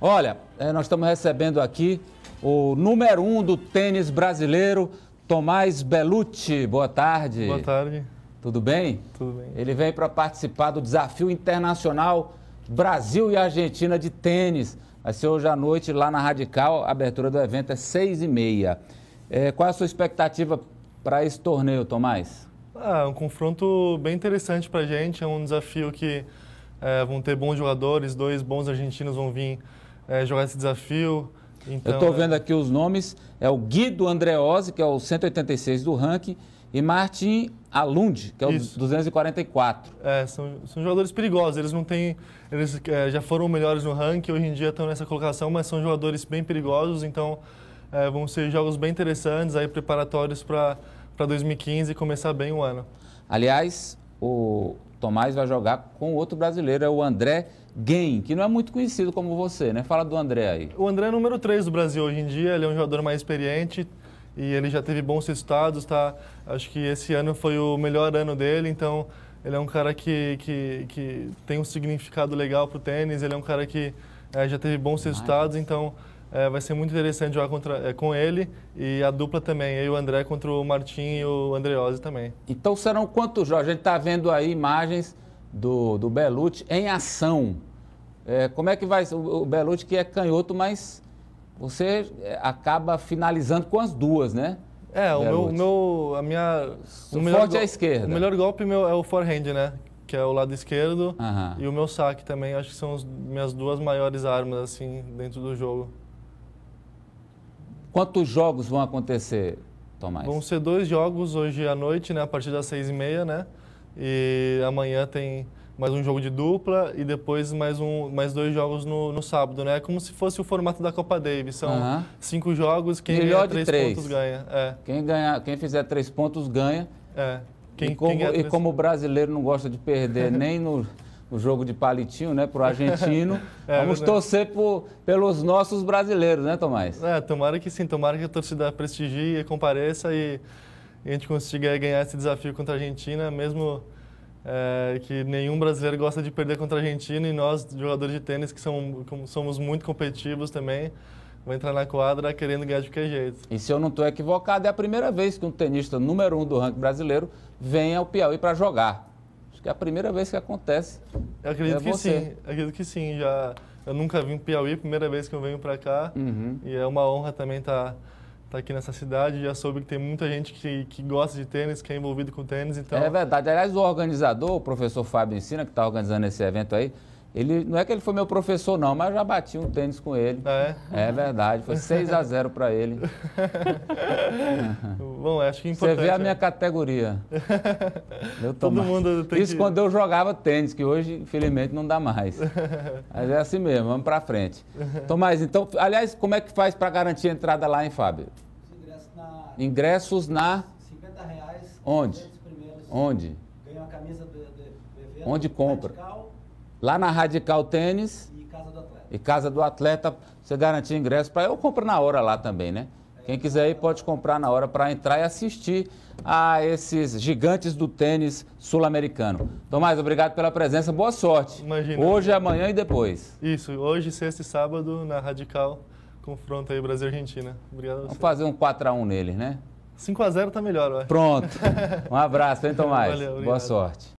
Olha, é, nós estamos recebendo aqui o número um do tênis brasileiro, Tomás Belucci. Boa tarde. Boa tarde. Tudo bem? Tudo bem. Ele vem para participar do desafio internacional Brasil e Argentina de tênis. Vai ser hoje à noite lá na Radical. A abertura do evento é seis e meia. É, qual é a sua expectativa para esse torneio, Tomás? Ah, um confronto bem interessante para a gente. É um desafio que é, vão ter bons jogadores, dois bons argentinos vão vir é, jogar esse desafio. Então, eu né? estou vendo aqui os nomes, é o Guido Andreozzi, que é o 186 do ranking, e Martin Alund, que é o Isso. 244. É, são, são jogadores perigosos, eles não têm... Eles é, já foram melhores no ranking, hoje em dia estão nessa colocação, mas são jogadores bem perigosos, então é, vão ser jogos bem interessantes, aí preparatórios para 2015 e começar bem o ano. Aliás, o, Tomás vai jogar com outro brasileiro, é o André Gain, que não é muito conhecido como você, né? Fala do André aí. O André é número 3 do Brasil hoje em dia, ele é um jogador mais experiente e ele já teve bons resultados, tá? Acho que esse ano foi o melhor ano dele, então ele é um cara que, que, que tem um significado legal pro tênis, ele é um cara que é, já teve bons resultados, então é, vai ser muito interessante jogar contra, é, com ele e a dupla também, eu e o André contra o Martim e o Andreozzi também. Então serão quantos jogos? A gente está vendo aí imagens do, do Belucci em ação. É, como é que vai o, o Belucci que é canhoto, mas você é, acaba finalizando com as duas, né? É, o meu, meu, a minha... O, o melhor forte é a esquerda. O melhor golpe meu é o forehand, né? que é o lado esquerdo, e o meu saque também. Acho que são as minhas duas maiores armas, assim, dentro do jogo. Quantos jogos vão acontecer, Tomás? Vão ser dois jogos hoje à noite, né? A partir das seis e meia, né? E amanhã tem mais um jogo de dupla e depois mais, um, mais dois jogos no, no sábado, né? É como se fosse o formato da Copa Davis. São uhum. cinco jogos, quem Melhor três, três, pontos ganha. É. Quem, ganhar, quem fizer três pontos ganha. É. Quem, e como, e como o brasileiro não gosta de perder nem no o jogo de palitinho, né, para o argentino. é, Vamos é torcer por, pelos nossos brasileiros, né, Tomás? É, tomara que sim, tomara que a torcida prestigie, compareça e, e a gente consiga ganhar esse desafio contra a Argentina, mesmo é, que nenhum brasileiro gosta de perder contra a Argentina e nós, jogadores de tênis, que somos muito competitivos também, vou entrar na quadra querendo ganhar de qualquer jeito. E se eu não estou equivocado, é a primeira vez que um tenista número um do ranking brasileiro vem ao Piauí para jogar. Acho que é a primeira vez que acontece. Eu acredito é que sim, eu acredito que sim. Já, eu nunca vim Piauí, primeira vez que eu venho para cá. Uhum. E é uma honra também estar tá, tá aqui nessa cidade. Já soube que tem muita gente que, que gosta de tênis, que é envolvido com tênis. Então... É verdade. Aliás, o organizador, o professor Fábio Ensina, que está organizando esse evento aí, ele, não é que ele foi meu professor, não, mas eu já bati um tênis com ele. Ah, é? É verdade, foi 6 a 0 para ele. bom, acho que é importante. Você vê a minha é. categoria. Todo mundo tem Isso que... quando eu jogava tênis, que hoje, infelizmente, não dá mais. Mas é assim mesmo, vamos para frente. Tomás, então, aliás, como é que faz para garantir a entrada lá, hein, Fábio? Ingressos na... Ingressos na... 50 reais. Onde? Onde? Ganha uma camisa do, do evento. Onde compra? Radical. Lá na Radical Tênis. E Casa do Atleta. E Casa do Atleta, você garantir ingresso para eu compro na hora lá também, né? Quem quiser aí pode comprar na hora para entrar e assistir a esses gigantes do tênis sul-americano. Tomás, obrigado pela presença, boa sorte. Imagina. Hoje, amanhã e depois. Isso, hoje, sexta e sábado na Radical, confronto aí Brasil-Argentina. Obrigado você. Vamos fazer um 4x1 neles, né? 5x0 tá melhor, ué. Pronto. Um abraço, hein, Tomás? Valeu, obrigado. boa sorte.